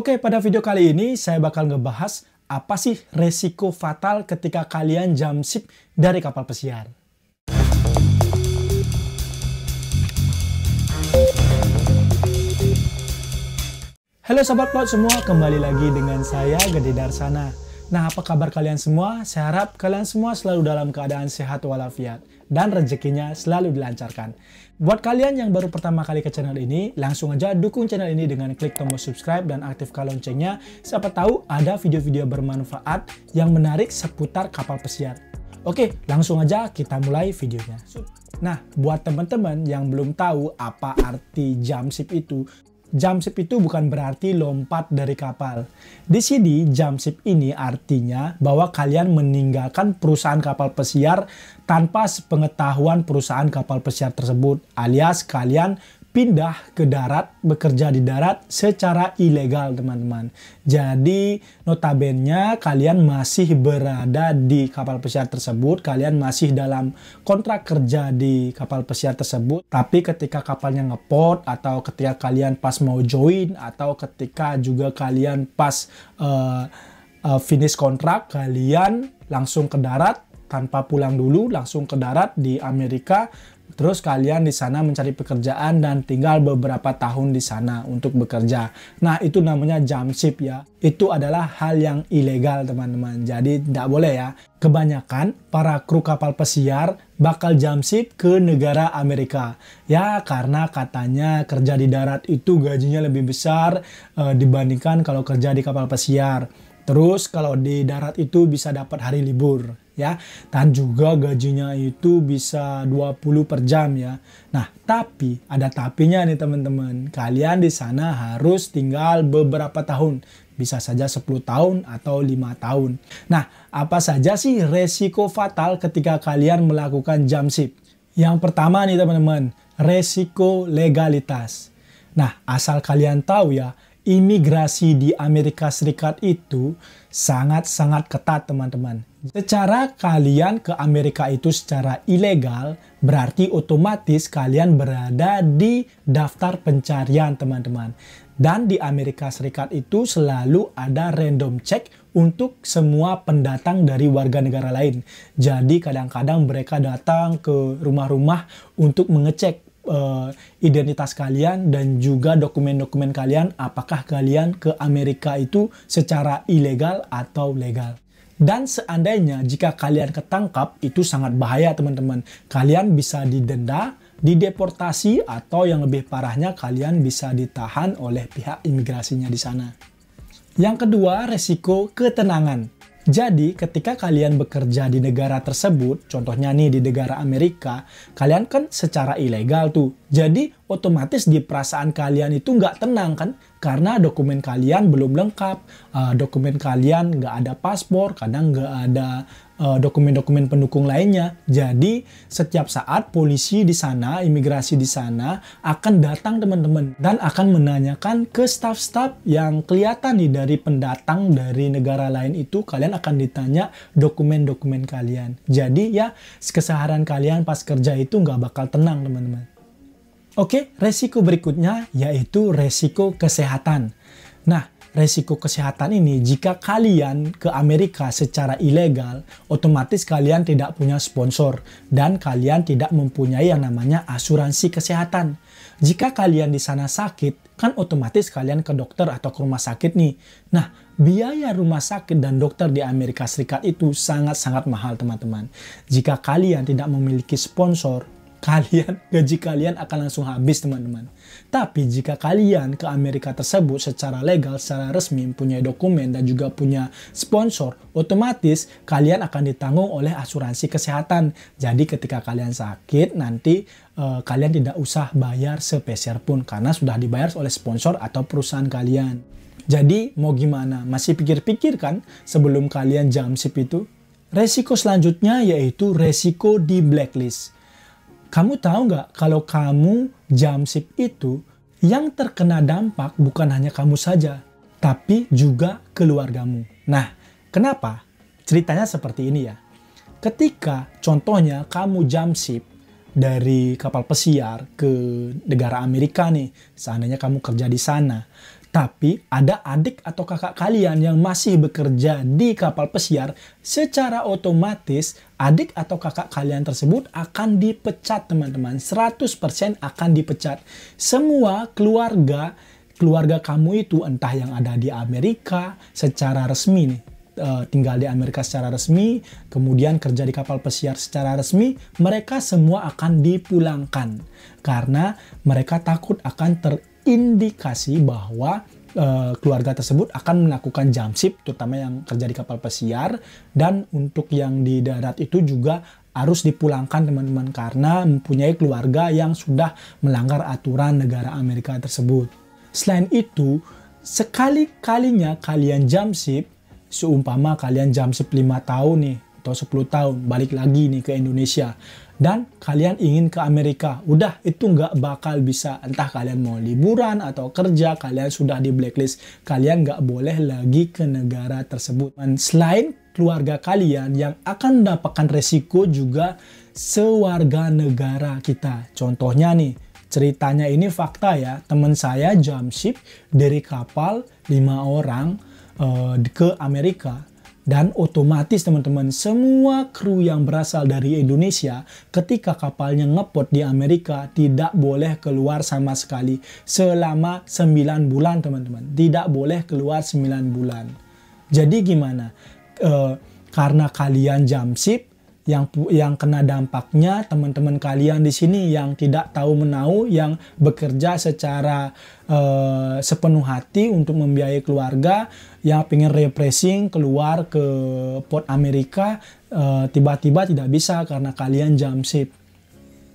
Oke, pada video kali ini saya bakal ngebahas apa sih resiko fatal ketika kalian jump dari kapal pesiar. Halo sahabat plot semua, kembali lagi dengan saya Gede Darsana. Nah, apa kabar kalian semua? Saya harap kalian semua selalu dalam keadaan sehat walafiat dan rezekinya selalu dilancarkan. Buat kalian yang baru pertama kali ke channel ini, langsung aja dukung channel ini dengan klik tombol subscribe dan aktifkan loncengnya. Siapa tahu ada video-video bermanfaat yang menarik seputar kapal pesiar. Oke, langsung aja kita mulai videonya. Nah, buat teman-teman yang belum tahu apa arti jump itu, Jump ship itu bukan berarti lompat dari kapal. Di sini jump ship ini artinya bahwa kalian meninggalkan perusahaan kapal pesiar tanpa sepengetahuan perusahaan kapal pesiar tersebut alias kalian pindah ke darat, bekerja di darat secara ilegal, teman-teman. Jadi, notabene kalian masih berada di kapal pesiar tersebut, kalian masih dalam kontrak kerja di kapal pesiar tersebut, tapi ketika kapalnya ngeport atau ketika kalian pas mau join atau ketika juga kalian pas uh, uh, finish kontrak, kalian langsung ke darat tanpa pulang dulu langsung ke darat di Amerika Terus kalian di sana mencari pekerjaan dan tinggal beberapa tahun di sana untuk bekerja. Nah, itu namanya jamship ya. Itu adalah hal yang ilegal, teman-teman. Jadi tidak boleh ya. Kebanyakan para kru kapal pesiar bakal jamship ke negara Amerika. Ya, karena katanya kerja di darat itu gajinya lebih besar e, dibandingkan kalau kerja di kapal pesiar. Terus kalau di darat itu bisa dapat hari libur ya. Dan juga gajinya itu bisa 20 per jam ya. Nah, tapi ada tapinya nih teman-teman. Kalian di sana harus tinggal beberapa tahun. Bisa saja 10 tahun atau lima tahun. Nah, apa saja sih resiko fatal ketika kalian melakukan jam sip? Yang pertama nih teman-teman, resiko legalitas. Nah, asal kalian tahu ya, imigrasi di Amerika Serikat itu sangat-sangat ketat teman-teman. Secara kalian ke Amerika itu secara ilegal, berarti otomatis kalian berada di daftar pencarian teman-teman. Dan di Amerika Serikat itu selalu ada random check untuk semua pendatang dari warga negara lain. Jadi kadang-kadang mereka datang ke rumah-rumah untuk mengecek uh, identitas kalian dan juga dokumen-dokumen kalian apakah kalian ke Amerika itu secara ilegal atau legal. Dan seandainya jika kalian ketangkap itu sangat bahaya teman-teman. Kalian bisa didenda, dideportasi atau yang lebih parahnya kalian bisa ditahan oleh pihak imigrasinya di sana. Yang kedua, resiko ketenangan. Jadi, ketika kalian bekerja di negara tersebut, contohnya nih di negara Amerika, kalian kan secara ilegal tuh. Jadi, otomatis di perasaan kalian itu nggak tenang kan? karena dokumen kalian belum lengkap, uh, dokumen kalian nggak ada paspor, kadang nggak ada eh, dokumen-dokumen uh, pendukung lainnya. Jadi setiap saat polisi di sana, imigrasi di sana akan datang teman-teman dan akan menanyakan ke staff-staff yang kelihatan nih dari pendatang dari negara lain itu kalian akan ditanya dokumen-dokumen kalian. Jadi ya keseharian kalian pas kerja itu nggak bakal tenang teman-teman. Oke, resiko berikutnya yaitu resiko kesehatan. Nah, resiko kesehatan ini jika kalian ke Amerika secara ilegal, otomatis kalian tidak punya sponsor dan kalian tidak mempunyai yang namanya asuransi kesehatan. Jika kalian di sana sakit, kan otomatis kalian ke dokter atau ke rumah sakit nih. Nah, biaya rumah sakit dan dokter di Amerika Serikat itu sangat-sangat mahal, teman-teman. Jika kalian tidak memiliki sponsor, kalian gaji kalian akan langsung habis teman-teman. Tapi jika kalian ke Amerika tersebut secara legal, secara resmi, punya dokumen dan juga punya sponsor, otomatis kalian akan ditanggung oleh asuransi kesehatan. Jadi ketika kalian sakit nanti eh, kalian tidak usah bayar sepeser pun karena sudah dibayar oleh sponsor atau perusahaan kalian. Jadi mau gimana? Masih pikir-pikir kan sebelum kalian jam sip itu? Resiko selanjutnya yaitu resiko di blacklist. Kamu tahu nggak kalau kamu jam sip itu yang terkena dampak bukan hanya kamu saja, tapi juga keluargamu. Nah, kenapa? Ceritanya seperti ini ya. Ketika contohnya kamu jam sip dari kapal pesiar ke negara Amerika nih, seandainya kamu kerja di sana, tapi ada adik atau kakak kalian yang masih bekerja di kapal pesiar, secara otomatis adik atau kakak kalian tersebut akan dipecat teman-teman. 100% akan dipecat. Semua keluarga keluarga kamu itu entah yang ada di Amerika secara resmi nih eh, tinggal di Amerika secara resmi, kemudian kerja di kapal pesiar secara resmi, mereka semua akan dipulangkan karena mereka takut akan ter indikasi bahwa e, keluarga tersebut akan melakukan jump terutama yang kerja di kapal pesiar, dan untuk yang di darat itu juga harus dipulangkan teman-teman karena mempunyai keluarga yang sudah melanggar aturan negara Amerika tersebut. Selain itu, sekali-kalinya kalian jump seumpama kalian jump 5 tahun nih, atau 10 tahun balik lagi nih ke Indonesia dan kalian ingin ke Amerika, udah itu nggak bakal bisa. Entah kalian mau liburan atau kerja, kalian sudah di blacklist. Kalian nggak boleh lagi ke negara tersebut. Dan selain keluarga kalian yang akan mendapatkan resiko juga sewarga negara kita. Contohnya nih, ceritanya ini fakta ya. Teman saya jump ship dari kapal lima orang eh, ke Amerika dan otomatis teman-teman semua kru yang berasal dari Indonesia ketika kapalnya ngepot di Amerika tidak boleh keluar sama sekali selama 9 bulan teman-teman. Tidak boleh keluar 9 bulan. Jadi gimana? E, karena kalian jam sip yang yang kena dampaknya teman-teman kalian di sini yang tidak tahu menau yang bekerja secara uh, sepenuh hati untuk membiayai keluarga yang pengen refreshing keluar ke port Amerika eh, tiba-tiba uh, tidak bisa karena kalian jam sip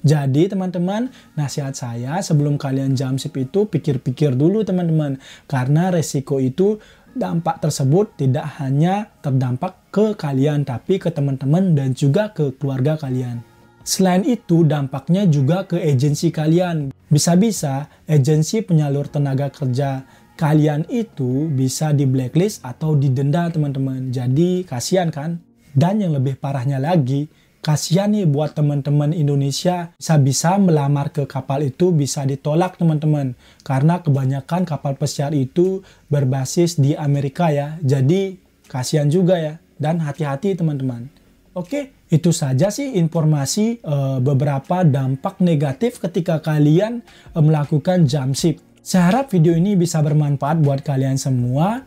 jadi teman-teman, nasihat saya sebelum kalian jam sip itu pikir-pikir dulu teman-teman. Karena resiko itu dampak tersebut tidak hanya terdampak ke kalian, tapi ke teman-teman dan juga ke keluarga kalian. Selain itu, dampaknya juga ke agensi kalian. Bisa-bisa agensi penyalur tenaga kerja kalian itu bisa di blacklist atau didenda teman-teman. Jadi kasihan kan? Dan yang lebih parahnya lagi, Kasihan nih buat teman-teman Indonesia bisa-bisa melamar ke kapal itu bisa ditolak teman-teman. Karena kebanyakan kapal pesiar itu berbasis di Amerika ya. Jadi kasihan juga ya. Dan hati-hati teman-teman. Oke, itu saja sih informasi e, beberapa dampak negatif ketika kalian e, melakukan jump ship. Saya harap video ini bisa bermanfaat buat kalian semua.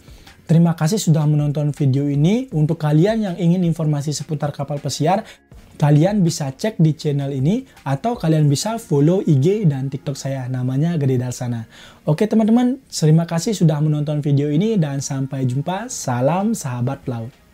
Terima kasih sudah menonton video ini. Untuk kalian yang ingin informasi seputar kapal pesiar, kalian bisa cek di channel ini atau kalian bisa follow IG dan TikTok saya. Namanya Gede Darsana. Oke teman-teman, terima kasih sudah menonton video ini dan sampai jumpa. Salam sahabat laut.